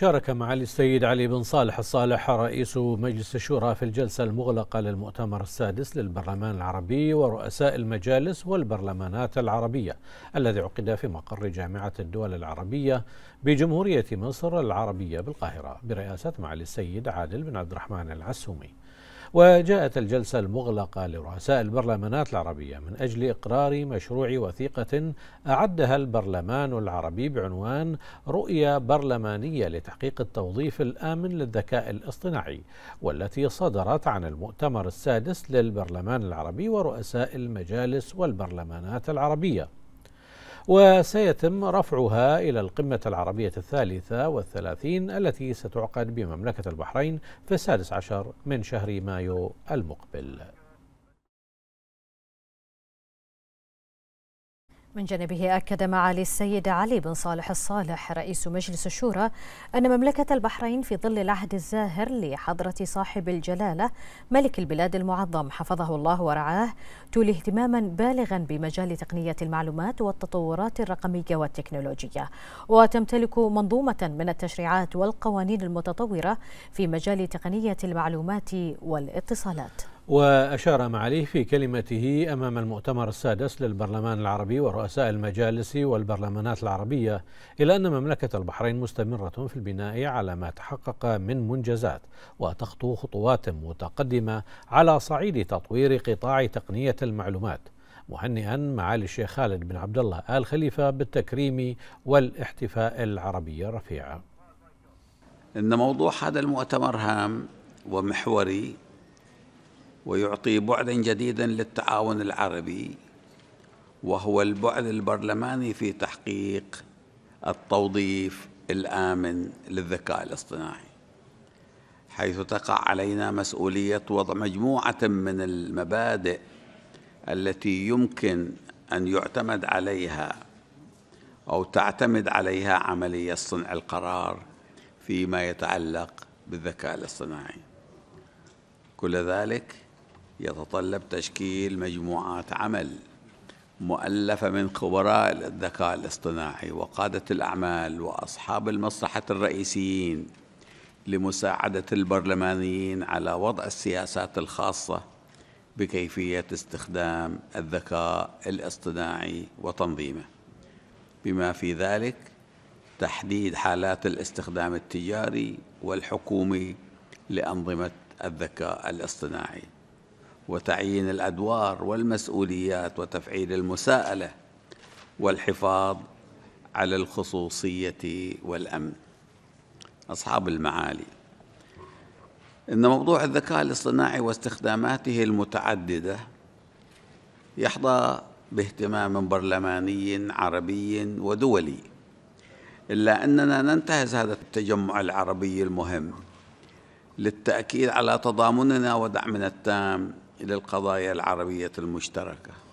شارك معالي السيد علي بن صالح الصالح رئيس مجلس الشورى في الجلسة المغلقة للمؤتمر السادس للبرلمان العربي ورؤساء المجالس والبرلمانات العربية الذي عقد في مقر جامعة الدول العربية بجمهورية مصر العربية بالقاهرة برئاسة معالي السيد عادل بن عبد الرحمن العسومي وجاءت الجلسة المغلقة لرؤساء البرلمانات العربية من أجل إقرار مشروع وثيقة أعدها البرلمان العربي بعنوان رؤية برلمانية لتحقيق التوظيف الآمن للذكاء الاصطناعي والتي صدرت عن المؤتمر السادس للبرلمان العربي ورؤساء المجالس والبرلمانات العربية وسيتم رفعها إلى القمة العربية الثالثة والثلاثين التي ستعقد بمملكة البحرين في السادس عشر من شهر مايو المقبل من جانبه أكد معالي السيد علي بن صالح الصالح رئيس مجلس الشورى أن مملكة البحرين في ظل العهد الزاهر لحضرة صاحب الجلالة ملك البلاد المعظم حفظه الله ورعاه تولي اهتماما بالغا بمجال تقنية المعلومات والتطورات الرقمية والتكنولوجية وتمتلك منظومة من التشريعات والقوانين المتطورة في مجال تقنية المعلومات والاتصالات وأشار معاليه في كلمته أمام المؤتمر السادس للبرلمان العربي ورؤساء المجالس والبرلمانات العربية إلى أن مملكة البحرين مستمرة في البناء على ما تحقق من منجزات وتخطو خطوات متقدمة على صعيد تطوير قطاع تقنية المعلومات مهنئا معالي الشيخ خالد بن عبد الله آل خليفة بالتكريم والاحتفاء العربي الرفيع إن موضوع هذا المؤتمر هام ومحوري ويعطي بعدا جديدا للتعاون العربي وهو البعد البرلماني في تحقيق التوظيف الامن للذكاء الاصطناعي حيث تقع علينا مسؤوليه وضع مجموعه من المبادئ التي يمكن ان يعتمد عليها او تعتمد عليها عمليه صنع القرار فيما يتعلق بالذكاء الاصطناعي كل ذلك يتطلب تشكيل مجموعات عمل مؤلفة من خبراء الذكاء الاصطناعي وقادة الأعمال وأصحاب المصلحة الرئيسيين لمساعدة البرلمانيين على وضع السياسات الخاصة بكيفية استخدام الذكاء الاصطناعي وتنظيمه بما في ذلك تحديد حالات الاستخدام التجاري والحكومي لأنظمة الذكاء الاصطناعي وتعيين الادوار والمسؤوليات وتفعيل المساءله والحفاظ على الخصوصيه والامن اصحاب المعالي ان موضوع الذكاء الاصطناعي واستخداماته المتعدده يحظى باهتمام برلماني عربي ودولي الا اننا ننتهز هذا التجمع العربي المهم للتاكيد على تضامننا ودعمنا التام للقضايا العربية المشتركة